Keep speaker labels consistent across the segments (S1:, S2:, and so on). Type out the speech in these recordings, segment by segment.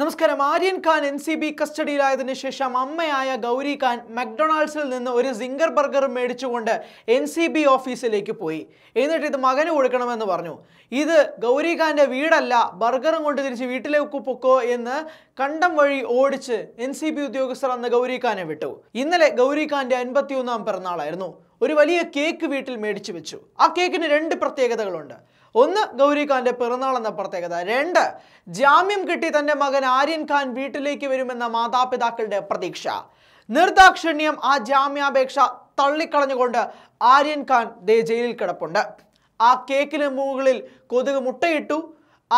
S1: നമസ്കാരം Aryan Khan N C B കസ്റ്റഡിയിലായതിനു ശേഷം അമ്മയായ ഗൗരി ഖാൻ മക്ഡൊണാൾഡ്സിൽ നിന്ന് ഒരു സിംഗർ ബർഗർ മേടിച്ചുകൊണ്ട് എൻ സി ബി ഓഫീസിലേക്ക് പോയി എന്നിട്ട് ഇത് മകന് കൊടുക്കണമെന്ന് പറഞ്ഞു ഇത് ഗൗരി ഖാൻ്റെ വീടല്ല ബർഗറും കൊണ്ട് തിരിച്ച് വീട്ടിലേക്ക് പൊക്കോ എന്ന് കണ്ടം വഴി ഓടിച്ച് എൻ സി ബി ഉദ്യോഗസ്ഥർ അന്ന് ഗൗരി ഖാനെ വിട്ടു ഇന്നലെ ഗൗരി ഖാൻ്റെ അൻപത്തിയൊന്നാം പിറന്നാളായിരുന്നു ഒരു വലിയ കേക്ക് വീട്ടിൽ മേടിച്ചു വെച്ചു ആ കേക്കിന് രണ്ട് പ്രത്യേകതകളുണ്ട് ഒന്ന് ഗൗരിഖാന്റെ പിറന്നാൾ എന്ന പ്രത്യേകത രണ്ട് ജാമ്യം കിട്ടി തന്റെ മകൻ ആര്യൻ ഖാൻ വീട്ടിലേക്ക് വരുമെന്ന മാതാപിതാക്കളുടെ പ്രതീക്ഷ നിർദാക്ഷിണ്യം ആ ജാമ്യാപേക്ഷ തള്ളിക്കളഞ്ഞുകൊണ്ട് ആര്യൻ ഖാൻ ദേ ജയിലിൽ കിടപ്പുണ്ട് ആ കേക്കിന് മുകളിൽ കൊതുക് മുട്ടയിട്ടു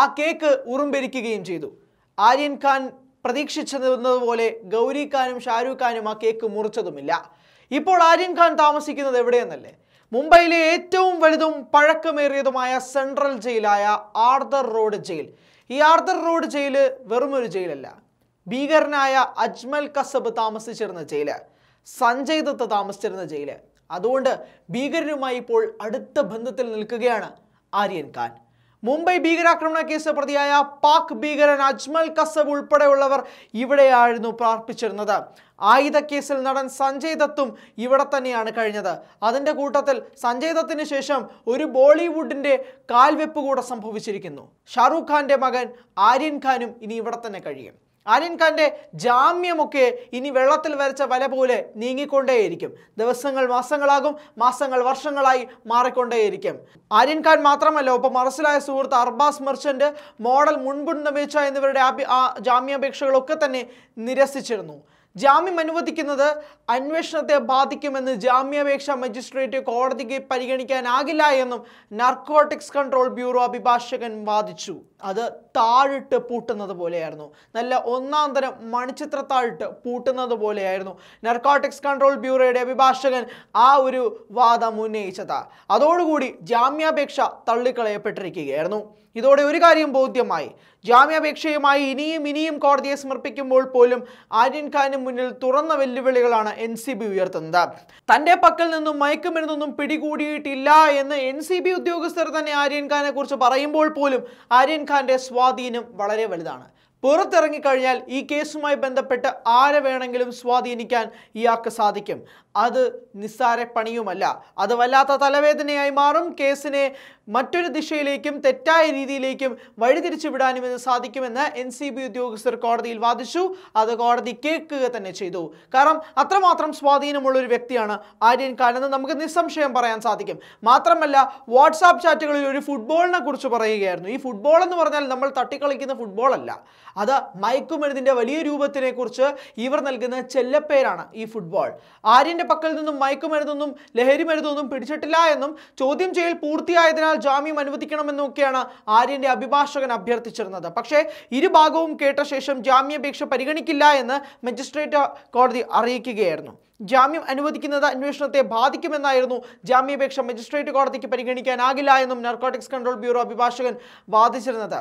S1: ആ കേക്ക് ഉറുമ്പിരിക്കുകയും ചെയ്തു ആര്യൻ ഖാൻ പ്രതീക്ഷിച്ചതെന്നതുപോലെ ഗൗരി ഖാനും ഷാരൂഖ് ഖാനും ആ കേക്ക് മുറിച്ചതുമില്ല ഇപ്പോൾ ആര്യൻ ഖാൻ താമസിക്കുന്നത് എവിടെയെന്നല്ലേ മുംബൈയിലെ ഏറ്റവും വലുതും പഴക്കമേറിയതുമായ സെൻട്രൽ ജയിലായ ആർദർ റോഡ് ജയിൽ ഈ ആർദർ റോഡ് ജയില് വെറുമൊരു ജയിലല്ല ഭീകരനായ അജ്മൽ കസബ് താമസിച്ചിരുന്ന ജയില് സഞ്ജയ് ദത്ത് താമസിച്ചിരുന്ന ജയില് അതുകൊണ്ട് ഭീകരരുമായി ഇപ്പോൾ അടുത്ത ബന്ധത്തിൽ നിൽക്കുകയാണ് ആര്യൻ ഖാൻ മുംബൈ ഭീകരാക്രമണ കേസ് പ്രതിയായ പാക് ഭീകരൻ അജ്മൽ കസബ് ഉൾപ്പെടെയുള്ളവർ ഇവിടെയായിരുന്നു പ്രാർത്ഥിച്ചിരുന്നത് ആയുധക്കേസിൽ നടൻ സഞ്ജയ് ദത്തും ഇവിടെ തന്നെയാണ് കഴിഞ്ഞത് അതിൻ്റെ കൂട്ടത്തിൽ സഞ്ജയ് ദത്തിന് ശേഷം ഒരു ബോളിവുഡിൻ്റെ കാൽവെപ്പ് കൂടെ സംഭവിച്ചിരിക്കുന്നു ഷാറൂഖ് ഖാൻ്റെ മകൻ ആര്യൻ ഖാനും ഇനി ഇവിടെ തന്നെ കഴിയും ആലിൻ ഖാന്റെ ജാമ്യമൊക്കെ ഇനി വെള്ളത്തിൽ വരച്ച വല പോലെ നീങ്ങിക്കൊണ്ടേയിരിക്കും ദിവസങ്ങൾ മാസങ്ങളാകും മാസങ്ങൾ വർഷങ്ങളായി മാറിക്കൊണ്ടേയിരിക്കും ആര്യൻ ഖാൻ മാത്രമല്ല ഒപ്പം മറസിലായ സുഹൃത്ത് അർബാസ് മെർച്ചന്റ് മോഡൽ മുൻപുന്നമിച്ച എന്നിവരുടെ ജാമ്യാപേക്ഷകളൊക്കെ തന്നെ നിരസിച്ചിരുന്നു ജാമ്യം അനുവദിക്കുന്നത് അന്വേഷണത്തെ ബാധിക്കുമെന്ന് ജാമ്യാപേക്ഷ മജിസ്ട്രേറ്റ് കോടതിക്ക് പരിഗണിക്കാനാകില്ല എന്നും നർക്കോട്ടിക്സ് കൺട്രോൾ ബ്യൂറോ അഭിഭാഷകൻ വാദിച്ചു അത് താഴിട്ട് പൂട്ടുന്നത് പോലെയായിരുന്നു നല്ല ഒന്നാം തരം മണിച്ചിത്ര താഴിട്ട് പൂട്ടുന്നത് പോലെയായിരുന്നു നർക്കോട്ടിക്സ് കൺട്രോൾ ബ്യൂറോയുടെ അഭിഭാഷകൻ ആ ഒരു വാദം ഉന്നയിച്ചത് അതോടുകൂടി ജാമ്യാപേക്ഷ തള്ളിക്കളയപ്പെട്ടിരിക്കുകയായിരുന്നു ഇതോടെ ഒരു കാര്യം ബോധ്യമായി ജാമ്യാപേക്ഷയുമായി ഇനിയും ഇനിയും കോടതിയെ സമർപ്പിക്കുമ്പോൾ പോലും ആര്യൻ ഖാന് മുന്നിൽ തുറന്ന വെല്ലുവിളികളാണ് എൻ സി ബി ഉയർത്തുന്നത് തന്റെ പക്കൽ നിന്നും മയക്കുമരുന്നൊന്നും പിടികൂടിയിട്ടില്ല എന്ന് എൻ സി ബി ഉദ്യോഗസ്ഥർ തന്നെ ആര്യൻ ഖാനെ കുറിച്ച് പറയുമ്പോൾ പോലും ആര്യൻ ഖാന്റെ സ്വാധീനം വളരെ വലുതാണ് പുറത്തിറങ്ങിക്കഴിഞ്ഞാൽ ഈ കേസുമായി ബന്ധപ്പെട്ട് ആരെ വേണമെങ്കിലും സ്വാധീനിക്കാൻ ഇയാൾക്ക് സാധിക്കും അത് നിസ്സാര പണിയുമല്ല അത് വല്ലാത്ത തലവേദനയായി മാറും കേസിനെ മറ്റൊരു ദിശയിലേക്കും തെറ്റായ രീതിയിലേക്കും വഴിതിരിച്ചു വിടാനും ഇത് സാധിക്കുമെന്ന് എൻ സി ബി ഉദ്യോഗസ്ഥർ കോടതിയിൽ വാദിച്ചു അത് കോടതി കേൾക്കുക തന്നെ ചെയ്തു കാരണം അത്രമാത്രം സ്വാധീനമുള്ള ഒരു വ്യക്തിയാണ് ആര്യൻ ഖാൻ എന്ന് നമുക്ക് നിസ്സംശയം പറയാൻ സാധിക്കും മാത്രമല്ല വാട്സാപ്പ് ചാറ്റുകളിൽ ഒരു ഫുട്ബോളിനെ കുറിച്ച് പറയുകയായിരുന്നു ഈ ഫുട്ബോൾ എന്ന് പറഞ്ഞാൽ നമ്മൾ തട്ടിക്കളിക്കുന്ന ഫുട്ബോൾ അല്ല അത് മയക്കുമരുതിൻ്റെ വലിയ രൂപത്തിനെ കുറിച്ച് ഇവർ നൽകുന്ന ചെല്ലപ്പേരാണ് ഈ ഫുട്ബോൾ ആര്യൻ്റെ പക്കൽ നിന്നും മയക്കുമരുന്നൊന്നും മരുന്നൊന്നും പിടിച്ചിട്ടില്ല എന്നും ചോദ്യം ചെയ്യൽ പൂർത്തിയായതിനാൽ ജാമ്യം അനുവദിക്കണമെന്നൊക്കെയാണ് ആര്യന്റെ അഭിഭാഷകൻ അഭ്യർത്ഥിച്ചിരുന്നത് പക്ഷേ ഇരുഭാഗവും കേട്ട ശേഷം ജാമ്യാപേക്ഷ പരിഗണിക്കില്ല എന്ന് മജിസ്ട്രേറ്റ് കോടതി അറിയിക്കുകയായിരുന്നു ജാമ്യം അനുവദിക്കുന്നത് അന്വേഷണത്തെ ബാധിക്കുമെന്നായിരുന്നു ജാമ്യാപേക്ഷ മജിസ്ട്രേറ്റ് കോടതിക്ക് പരിഗണിക്കാനാകില്ല എന്നും നർക്കോട്ടിക്സ് കൺട്രോൾ ബ്യൂറോ അഭിഭാഷകൻ വാദിച്ചിരുന്നത്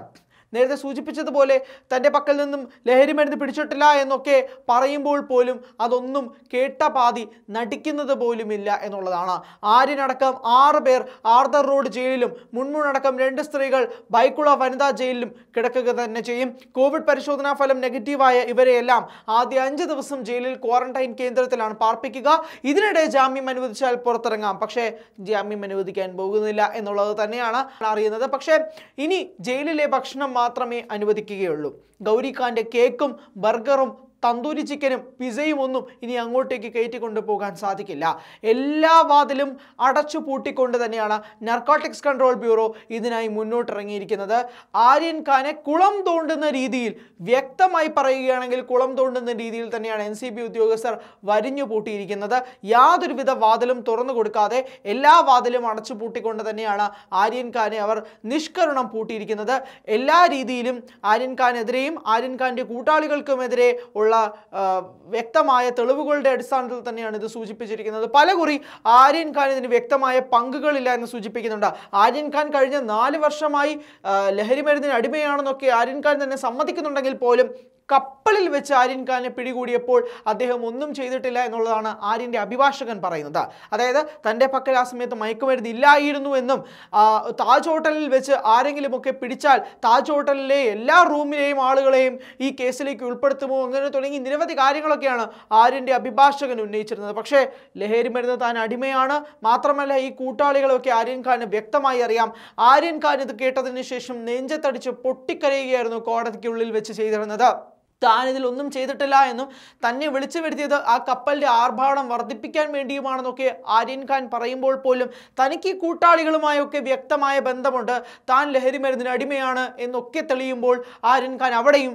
S1: നേരത്തെ സൂചിപ്പിച്ചതുപോലെ തൻ്റെ പക്കൽ നിന്നും ലഹരി മരുന്ന് പിടിച്ചിട്ടില്ല എന്നൊക്കെ പറയുമ്പോൾ പോലും അതൊന്നും കേട്ട പാതി നടിക്കുന്നത് പോലുമില്ല എന്നുള്ളതാണ് ആര്യനടക്കം ആറ് പേർ ആർദർ റോഡ് ജയിലിലും മുൻമുണടക്കം രണ്ട് സ്ത്രീകൾ ബൈക്കുള വനിതാ ജയിലിലും കിടക്കുക തന്നെ ചെയ്യും കോവിഡ് പരിശോധനാ ഫലം നെഗറ്റീവായ ഇവരെയെല്ലാം ആദ്യ അഞ്ച് ദിവസം ജയിലിൽ ക്വാറന്റൈൻ കേന്ദ്രത്തിലാണ് പാർപ്പിക്കുക ഇതിനിടെ ജാമ്യം അനുവദിച്ചാൽ പുറത്തിറങ്ങാം പക്ഷേ ജാമ്യം അനുവദിക്കാൻ പോകുന്നില്ല എന്നുള്ളത് തന്നെയാണ് അറിയുന്നത് പക്ഷേ ഇനി ജയിലിലെ ഭക്ഷണം മാത്രമേ അനുവദിക്കുകയുള്ളൂ ഗൗരിഖാന്റെ കേക്കും ബർഗറും തന്തൂരി ചിക്കനും പിസയും ഒന്നും ഇനി അങ്ങോട്ടേക്ക് കയറ്റി കൊണ്ടുപോകാൻ സാധിക്കില്ല എല്ലാ വാതിലും അടച്ചു പൂട്ടിക്കൊണ്ട് തന്നെയാണ് നർക്കോട്ടിക്സ് കൺട്രോൾ ബ്യൂറോ ഇതിനായി മുന്നോട്ടിറങ്ങിയിരിക്കുന്നത് ആര്യൻ ഖാനെ കുളം തോണ്ടുന്ന രീതിയിൽ വ്യക്തമായി പറയുകയാണെങ്കിൽ കുളം തോണ്ടുന്ന രീതിയിൽ തന്നെയാണ് എൻ സി ബി ഉദ്യോഗസ്ഥർ വരിഞ്ഞു പൂട്ടിയിരിക്കുന്നത് യാതൊരുവിധ വാതിലും തുറന്നു കൊടുക്കാതെ എല്ലാ വാതിലും അടച്ചു പൂട്ടിക്കൊണ്ട് തന്നെയാണ് ആര്യൻ ഖാനെ അവർ നിഷ്കരണം പൂട്ടിയിരിക്കുന്നത് എല്ലാ രീതിയിലും ആര്യൻ ഖാനെതിരെയും ആര്യൻ ഖാൻ്റെ കൂട്ടാളികൾക്കുമെതിരെ ഉള്ള ഉള്ള വ്യക്തമായ തെളിവുകളുടെ അടിസ്ഥാനത്തിൽ തന്നെയാണ് ഇത് സൂചിപ്പിച്ചിരിക്കുന്നത് പലകുറി ആര്യൻ ഖാൻ ഇതിന് വ്യക്തമായ പങ്കുകളില്ല എന്ന് സൂചിപ്പിക്കുന്നുണ്ട് ആര്യൻ ഖാൻ കഴിഞ്ഞ നാല് വർഷമായി ലഹരി മരുന്നിന് അടിമയാണെന്നൊക്കെ ആര്യൻ ഖാൻ തന്നെ സമ്മതിക്കുന്നുണ്ടെങ്കിൽ പോലും കപ്പലിൽ വെച്ച് ആര്യൻ ഖാനെ പിടികൂടിയപ്പോൾ അദ്ദേഹം ഒന്നും ചെയ്തിട്ടില്ല എന്നുള്ളതാണ് ആര്യൻ്റെ അഭിഭാഷകൻ പറയുന്നത് അതായത് തൻ്റെ പക്കൽ ആ സമയത്ത് മയക്കുമരുന്ന് ഇല്ലായിരുന്നു എന്നും താജ് ഹോട്ടലിൽ വെച്ച് ആരെങ്കിലുമൊക്കെ പിടിച്ചാൽ താജ് ഹോട്ടലിലെ എല്ലാ റൂമിലെയും ആളുകളെയും ഈ കേസിലേക്ക് ഉൾപ്പെടുത്തുമോ അങ്ങനെ തുടങ്ങി നിരവധി കാര്യങ്ങളൊക്കെയാണ് ആര്യൻ്റെ അഭിഭാഷകൻ ഉന്നയിച്ചിരുന്നത് പക്ഷേ ലഹരി മരുന്ന് താൻ അടിമയാണ് മാത്രമല്ല ഈ കൂട്ടാളികളൊക്കെ ആര്യൻ വ്യക്തമായി അറിയാം ആര്യൻ ഖാൻ ഇത് കേട്ടതിന് ശേഷം നെഞ്ചത്തടിച്ച് പൊട്ടിക്കരയുകയായിരുന്നു കോടതിക്കുള്ളിൽ വെച്ച് ചെയ്തിരുന്നത് താനിതിൽ ഒന്നും ചെയ്തിട്ടില്ല എന്നും തന്നെ വിളിച്ചു വരുത്തിയത് ആ കപ്പലിൻ്റെ ആർഭാടം വർദ്ധിപ്പിക്കാൻ വേണ്ടിയുമാണെന്നൊക്കെ ആര്യൻ ഖാൻ പറയുമ്പോൾ പോലും തനിക്ക് കൂട്ടാളികളുമായൊക്കെ വ്യക്തമായ ബന്ധമുണ്ട് താൻ ലഹരി മരുന്നിന് അടിമയാണ് എന്നൊക്കെ തെളിയുമ്പോൾ ആര്യൻ ഖാൻ അവിടെയും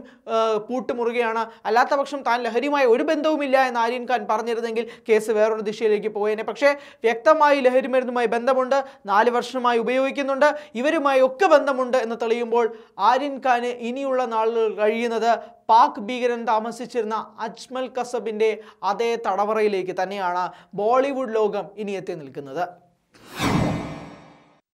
S1: പൂട്ടുമുറുകയാണ് അല്ലാത്ത താൻ ലഹരിയുമായി ഒരു ബന്ധവുമില്ല എന്ന് ആര്യൻ ഖാൻ പറഞ്ഞിരുന്നെങ്കിൽ കേസ് വേറൊരു ദിശയിലേക്ക് പോയേനെ പക്ഷേ വ്യക്തമായി ലഹരി മരുന്നുമായി ബന്ധമുണ്ട് നാല് വർഷമായി ഉപയോഗിക്കുന്നുണ്ട് ഇവരുമായി ഒക്കെ ബന്ധമുണ്ട് എന്ന് തെളിയുമ്പോൾ ആര്യൻ ഖാന് ഇനിയുള്ള നാളുകൾ കഴിയുന്നത് പാക് ഭീകരൻ താമസിച്ചിരുന്ന അജ്മൽ കസബിൻ്റെ അതേ തടവറയിലേക്ക് തന്നെയാണ് ബോളിവുഡ് ലോകം ഇനി എത്തി നിൽക്കുന്നത്